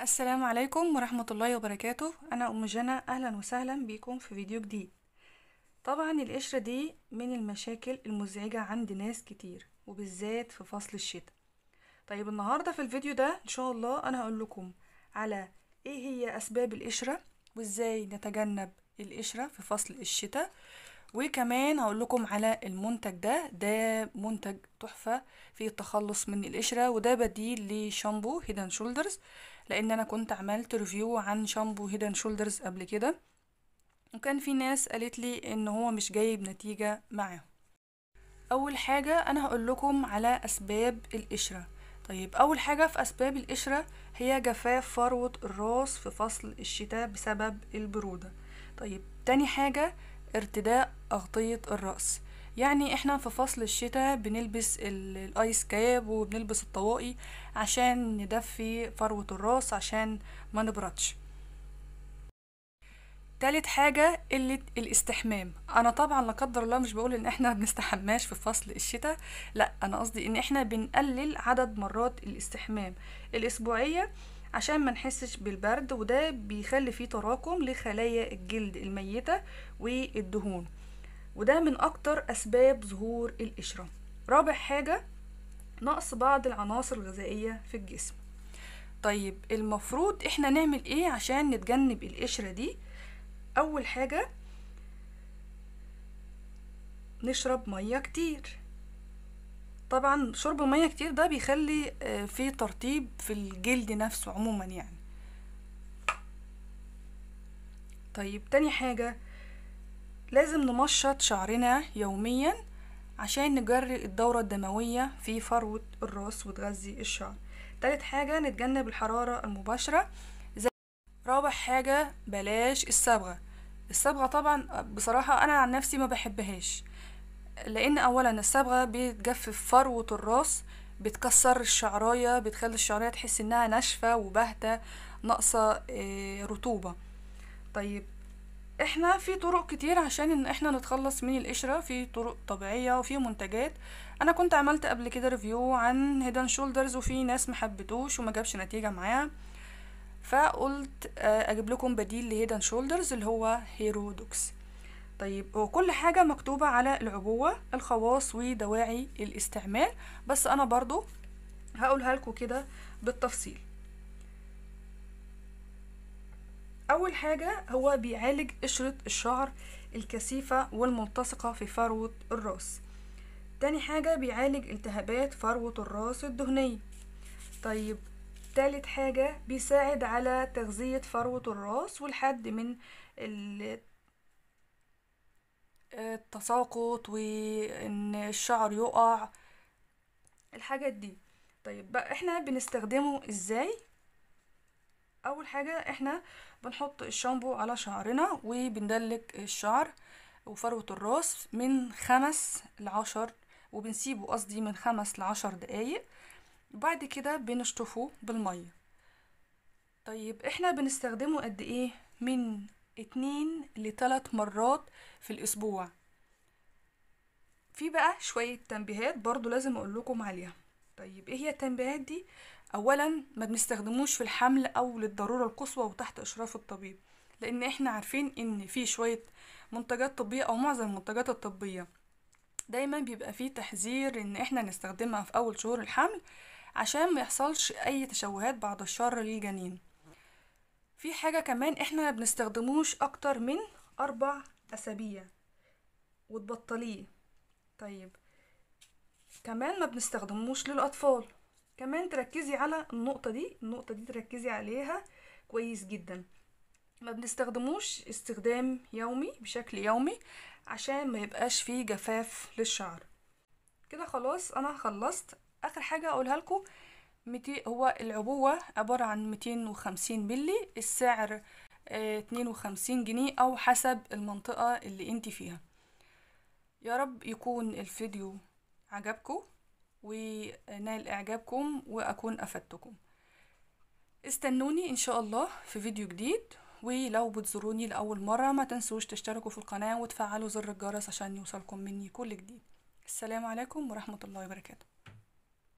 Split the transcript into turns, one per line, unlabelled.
السلام عليكم ورحمة الله وبركاته أنا أم جنى أهلا وسهلا بكم في فيديو جديد طبعا القشرة دي من المشاكل المزعجة عند ناس كتير وبالذات في فصل الشتاء طيب النهاردة في الفيديو ده إن شاء الله أنا هقول لكم على إيه هي أسباب القشرة وإزاي نتجنب القشرة في فصل الشتاء وكمان هقول لكم على المنتج ده ده منتج تحفة في التخلص من القشرة وده بديل لشامبو هيدن شولدرز لان انا كنت عملت ريفيو عن شامبو هيدن شولدرز قبل كده وكان في ناس قالت لي ان هو مش جايب نتيجة معه اول حاجة انا هقول لكم على اسباب القشرة طيب اول حاجة في اسباب القشرة هي جفاف فروة الراس في فصل الشتاء بسبب البرودة طيب تاني حاجة ارتداء أغطية الرأس يعني احنا في فصل الشتاء بنلبس الايس كاب وبنلبس الطواقي عشان ندفي فروة الراس عشان ما نبردش تالت حاجة قلة الاستحمام أنا طبعا لا قدر الله مش بقول إن إحنا بنستحماش في فصل الشتاء لأ أنا قصدي إن إحنا بنقلل عدد مرات الاستحمام الأسبوعية عشان ما نحسش بالبرد وده بيخلي فيه تراكم لخلايا الجلد الميتة والدهون وده من أكتر أسباب ظهور القشرة رابع حاجة نقص بعض العناصر الغذائية في الجسم طيب المفروض احنا نعمل ايه عشان نتجنب القشرة دي أول حاجة نشرب مية كتير طبعا شرب ميه كتير ده بيخلي آه، في ترطيب في الجلد نفسه عموما يعني طيب تاني حاجة لازم نمشط شعرنا يوميا عشان نجري الدورة الدموية في فروة الراس وتغذي الشعر تالت حاجة نتجنب الحرارة المباشرة زي رابع حاجة بلاش الصبغة الصبغة طبعا آه، بصراحة أنا عن نفسي ما بحبهاش لان اولا الصبغه بتجفف فروه الراس بتكسر الشعرايه بتخلي الشعرايه تحس انها ناشفه وباهته ناقصه آه، رطوبه طيب احنا في طرق كتير عشان ان احنا نتخلص من القشره في طرق طبيعيه وفي منتجات انا كنت عملت قبل كده ريفيو عن هيدن شولدرز وفي ناس محبتوش وما جابش نتيجه معاها فقلت آه، اجيب لكم بديل لهيدن شولدرز اللي هو هيرودوكس طيب هو كل حاجة مكتوبة على العبوة الخواص ودواعي الاستعمال بس أنا برضو هقولها لكم كده بالتفصيل أول حاجة هو بيعالج قشرة الشعر الكثيفة والملتصقة في فروة الراس تاني حاجة بيعالج التهابات فروة الراس الدهنية طيب تالت حاجة بيساعد على تغذية فروة الراس والحد من التساقط وان الشعر يقع الحاجات دي طيب بقى احنا بنستخدمه ازاي اول حاجة احنا بنحط الشامبو على شعرنا وبندلك الشعر وفروة الراس من خمس لعشر وبنسيبه قصدي من خمس لعشر دقايق وبعد كده بنشطفه بالمية طيب احنا بنستخدمه قد ايه من اتنين لتلات مرات في الأسبوع في بقى شوية تنبيهات برضو لازم أقول لكم عليها طيب ايه هي التنبيهات دي أولا ما بنستخدموش في الحمل أو للضرورة القصوى وتحت إشراف الطبيب لأن احنا عارفين إن في شوية منتجات طبية أو معظم المنتجات الطبية دايما بيبقى فيه تحذير إن احنا نستخدمها في أول شهور الحمل عشان ما يحصلش أي تشوهات بعد الشر للجنين في حاجة كمان احنا بنستخدموش اكتر من اربع اسابيع وتبطليه طيب كمان ما بنستخدموش للاطفال كمان تركزي على النقطة دي النقطة دي تركزي عليها كويس جدا ما بنستخدموش استخدام يومي بشكل يومي عشان ما يبقاش فيه جفاف للشعر كده خلاص انا خلصت اخر حاجة اقولها لكم هو العبوة عبارة عن 250 ملي السعر 52 آه، جنيه أو حسب المنطقة اللي انت فيها يا رب يكون الفيديو عجبكم ونال إعجابكم وأكون أفدتكم استنوني إن شاء الله في فيديو جديد ولو بتزوروني لأول مرة ما تنسوش تشتركوا في القناة وتفعلوا زر الجرس عشان يوصلكم مني كل جديد السلام عليكم ورحمة الله وبركاته